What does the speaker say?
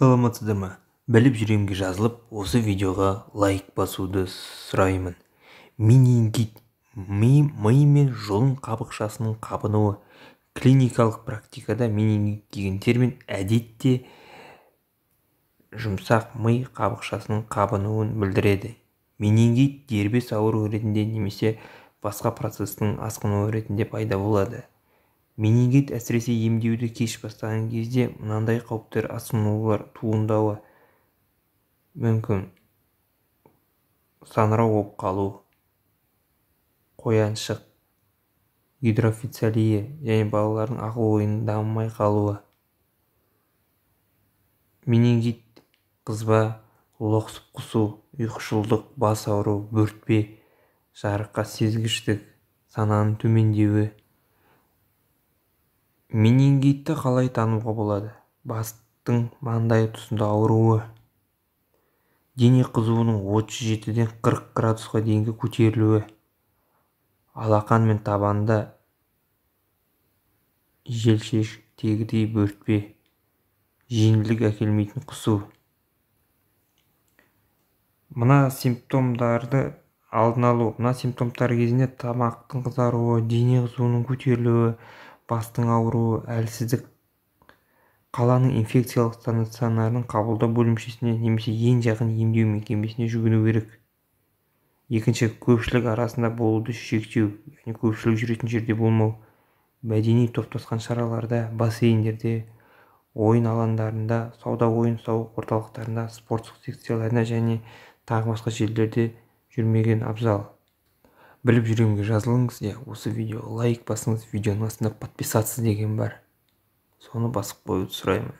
саламатсыздар ма біліп жүремге жазылып осы видеоға лайк басуды сұраймын менингит ми ми мен жұлын қабықшасының қабынуы клиникалық практикада менингит деген термин әдетте жұмсақ ми қабықшасының қабынуын білдіреді менингит дербес ауру ретінде немесе басқа процестің асқынуы ретінде пайда болады менингит әсіресе емдеуді кеш бастаған кезде мынандай қауіптер асқынулар туындауы мүмкін саңырау болып қалу қояншық гидрофицалия және балалардың ақыл ойының дамымай қалуы менингит қызба лоқсып құсу ұйқышылдық бас ауру бөртпе жарыққа сезгіштік сананың төмендеуі менингитті қалай тануға болады бастың маңдай тұсында ауруы дене қызуының 37-ден 40 градусқа дейінгі көтерілуі алақан мен табанда тегідей бөртпе жеңілдік әкелмейтін құсу мына симптомдарды алдын алу мына симптомдар кезінде тамақтың қызаруы дене қызуының көтерілуі бастың ауруы әлсіздік қаланың инфекциялық стационарының қабылдау бөлімшесіне немесе ең жақын емдеу мекемесіне жүгіну керек екінші көпшілік арасында болуды шектеу яғни көпшілік жүретін жерде болмау мәдени топтасқан шараларда бассейндерде ойын алаңдарында сауда ойын сауық орталықтарында спорттық секцияларында және тағы басқа жерлерде жүрмеген абзал біліп жүрегімге жазылыңыз иә осы видео лайк басыңыз видеоның астында подписаться деген бар соны басып қоюды сұраймын